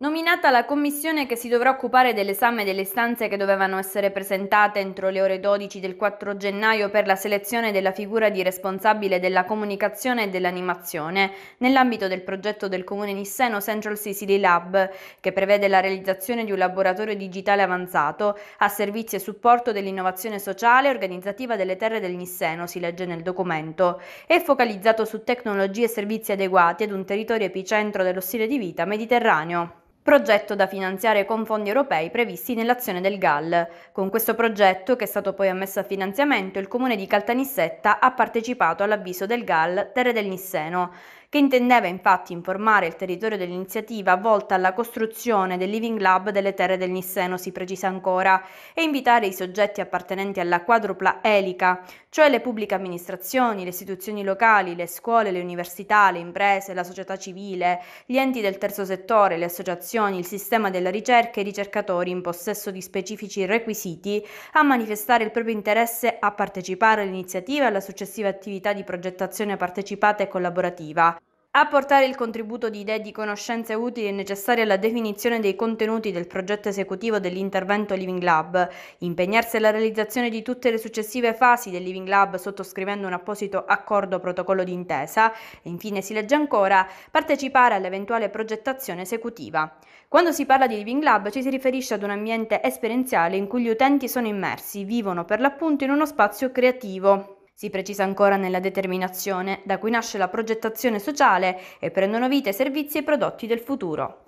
Nominata la commissione che si dovrà occupare dell'esame delle istanze che dovevano essere presentate entro le ore 12 del 4 gennaio per la selezione della figura di responsabile della comunicazione e dell'animazione nell'ambito del progetto del comune nisseno Central Sicily Lab, che prevede la realizzazione di un laboratorio digitale avanzato a servizio e supporto dell'innovazione sociale e organizzativa delle terre del Nisseno, si legge nel documento, e focalizzato su tecnologie e servizi adeguati ad un territorio epicentro dello stile di vita mediterraneo progetto da finanziare con fondi europei previsti nell'azione del GAL. Con questo progetto, che è stato poi ammesso a finanziamento, il comune di Caltanissetta ha partecipato all'avviso del GAL Terre del Nisseno, che intendeva infatti informare il territorio dell'iniziativa volta alla costruzione del Living Lab delle terre del Nisseno, si precisa ancora, e invitare i soggetti appartenenti alla quadrupla elica, cioè le pubbliche amministrazioni, le istituzioni locali, le scuole, le università, le imprese, la società civile, gli enti del terzo settore, le associazioni, il sistema della ricerca e i ricercatori in possesso di specifici requisiti a manifestare il proprio interesse a partecipare all'iniziativa e alla successiva attività di progettazione partecipata e collaborativa, Apportare il contributo di idee di conoscenze utili e necessarie alla definizione dei contenuti del progetto esecutivo dell'intervento Living Lab, impegnarsi alla realizzazione di tutte le successive fasi del Living Lab sottoscrivendo un apposito accordo protocollo d'intesa e infine si legge ancora partecipare all'eventuale progettazione esecutiva. Quando si parla di Living Lab ci si riferisce ad un ambiente esperienziale in cui gli utenti sono immersi, vivono per l'appunto in uno spazio creativo si precisa ancora nella determinazione da cui nasce la progettazione sociale e prendono vita i servizi e i prodotti del futuro.